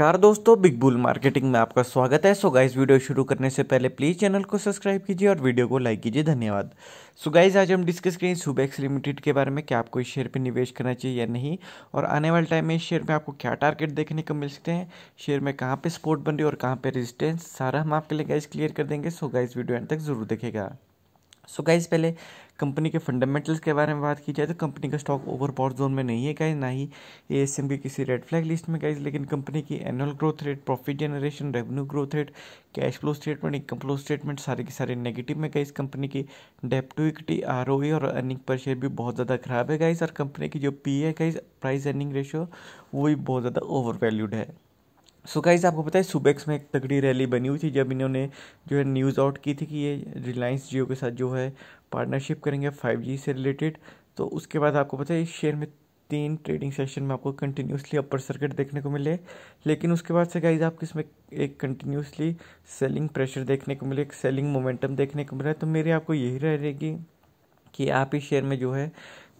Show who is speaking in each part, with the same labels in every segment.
Speaker 1: नमस्कार दोस्तों big bull marketing में आपका स्वागत है सो गाइज वीडियो शुरू करने से पहले प्लीज़ चैनल को सब्सक्राइब कीजिए और वीडियो को लाइक कीजिए धन्यवाद सो गाइज आज हम डिस्कस करें सुबैक्स लिमिटेड के बारे में क्या आपको इस शेयर पर निवेश करना चाहिए या नहीं और आने वाले टाइम में इस शेयर में आपको क्या टारगेट देखने को मिल सकते हैं शेयर में कहाँ पर सपोर्ट बन रही है और कहाँ पर रेजिस्टेंस सारा हम आपके लिए गाइज क्लियर कर देंगे सो गाइज वीडियो एंड तक जरूर देखेगा सो so गाइज पहले कंपनी के फंडामेंटल्स के बारे में बात की जाए तो कंपनी का स्टॉक ओवर बॉट जोन में नहीं है गाइज ना ही ए एस एम की किसी रेड फ्लैग लिस्ट में गाइज लेकिन कंपनी की annual growth rate profit generation revenue growth rate cash flow statement income flow statement सारे के सारे नेगेटिव में गाइज कंपनी की डेप्ट टू इक्विटी आर और अर्निंग पर शेयर भी बहुत ज़्यादा खराब है गाइज और कंपनी की जो पी है गाइज प्राइस अर्निंग रेशियो वो भी बहुत ज़्यादा ओवर वैल्यूड है सो so गाइज आपको पता है सुबेक्स में एक तगड़ी रैली बनी हुई थी जब इन्होंने जो है न्यूज़ आउट की थी कि ये रिलायंस जियो के साथ जो है पार्टनरशिप करेंगे 5G से रिलेटेड तो उसके बाद आपको पता है इस शेयर में तीन ट्रेडिंग सेशन में आपको कंटिन्यूसली अपर सर्किट देखने को मिले लेकिन उसके बाद से गाइज आपको इसमें एक कंटिन्यूसली सेलिंग प्रेशर देखने को मिले एक सेलिंग मोमेंटम देखने को मिला तो मेरी आपको यही रहेगी कि आप इस शेयर में जो है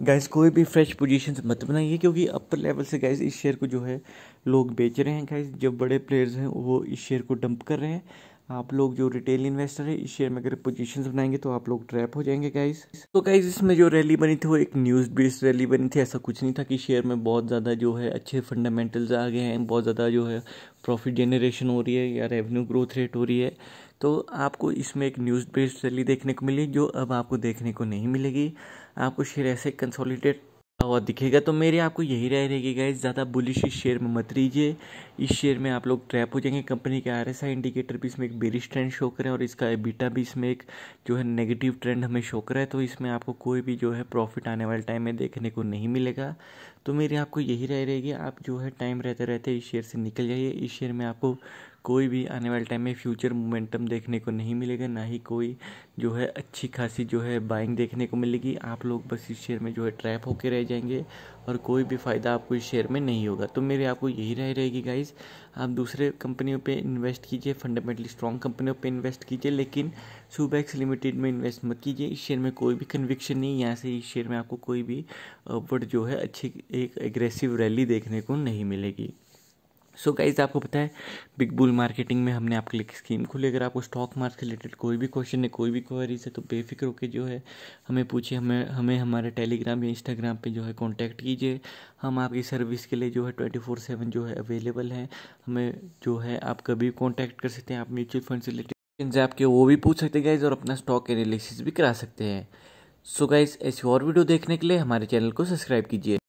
Speaker 1: गाइस कोई भी फ्रेश पोजीशन मत बनाइए क्योंकि अपर लेवल से गाइस इस शेयर को जो है लोग बेच रहे हैं गाइस जो बड़े प्लेयर्स हैं वो इस शेयर को डंप कर रहे हैं आप लोग जो रिटेल इन्वेस्टर है इस शेयर में अगर पोजीशंस बनाएंगे तो आप लोग ट्रैप हो जाएंगे गाइस तो गाइस इसमें जो रैली बनी थी वो एक न्यूज़ बेस्ड रैली बनी थी ऐसा कुछ नहीं था कि शेयर में बहुत ज़्यादा जो है अच्छे फंडामेंटल्स आ गए हैं बहुत ज़्यादा जो है प्रॉफिट जनरेशन हो रही है या रेवेन्यू ग्रोथ रेट हो रही है तो आपको इसमें एक न्यूज़ बेस्ड रैली देखने को मिली जो अब आपको देखने को नहीं मिलेगी आपको शेयर ऐसे कंसोलिडेट हुआ दिखेगा तो मेरे आपको यही राय रहेगी गाइज ज़्यादा बुलिश इस शेयर में मत लीजिए इस शेयर में आप लोग ट्रैप हो जाएंगे कंपनी के आर इंडिकेटर भी इसमें एक बेरिश ट्रेंड शो करें और इसका एबिटा भी इसमें एक जो है नेगेटिव ट्रेंड हमें शो करा है तो इसमें आपको कोई भी जो है प्रॉफिट आने वाले टाइम में देखने को नहीं मिलेगा तो मेरी आपको यही राय रहेगी आप जो है टाइम रहते रहते इस शेयर से निकल जाइए इस शेयर में आपको कोई भी आने वाले टाइम में फ्यूचर मोमेंटम देखने को नहीं मिलेगा ना ही कोई जो है अच्छी खासी जो है बाइंग देखने को मिलेगी आप लोग बस इस शेयर में जो है ट्रैप होकर रह जाएंगे और कोई भी फ़ायदा आपको इस शेयर में नहीं होगा तो मेरे आपको यही राय रहेगी गाइज आप दूसरे कंपनियों पे इन्वेस्ट कीजिए फंडामेंटली स्ट्रॉन्ग कंपनियों पे इन्वेस्ट कीजिए लेकिन सुबैक्स लिमिटेड में इन्वेस्ट मत कीजिए इस शेयर में कोई भी कन्विक्शन नहीं यहाँ से इस शेयर में आपको कोई भी अपवर्ड जो है अच्छी एक एग्रेसिव रैली देखने को नहीं मिलेगी सो so गाइज आपको पता है बिग बुल मार्केटिंग में हमने आपके लिए एक स्कीम खोली अगर आपको स्टॉक मार्केट रिलेटेड कोई भी क्वेश्चन है कोई भी क्वेरीज है तो बेफिक्र होकर जो है हमें पूछिए हमें हमें हमारे टेलीग्राम या इंस्टाग्राम पे जो है कांटेक्ट कीजिए हम आपकी सर्विस के लिए जो है ट्वेंटी फोर सेवन जो है अवेलेबल है हमें जो है आप कभी कॉन्टैक्ट कर सकते हैं आप म्यूचुअल फंड से रिलेटेड क्वेश्चन आपके वो भी पूछ सकते हैं गाइज और अपना स्टॉक एनालिसिस भी करा सकते हैं सो गाइज ऐसी और वीडियो देखने के लिए हमारे चैनल को सब्सक्राइब कीजिए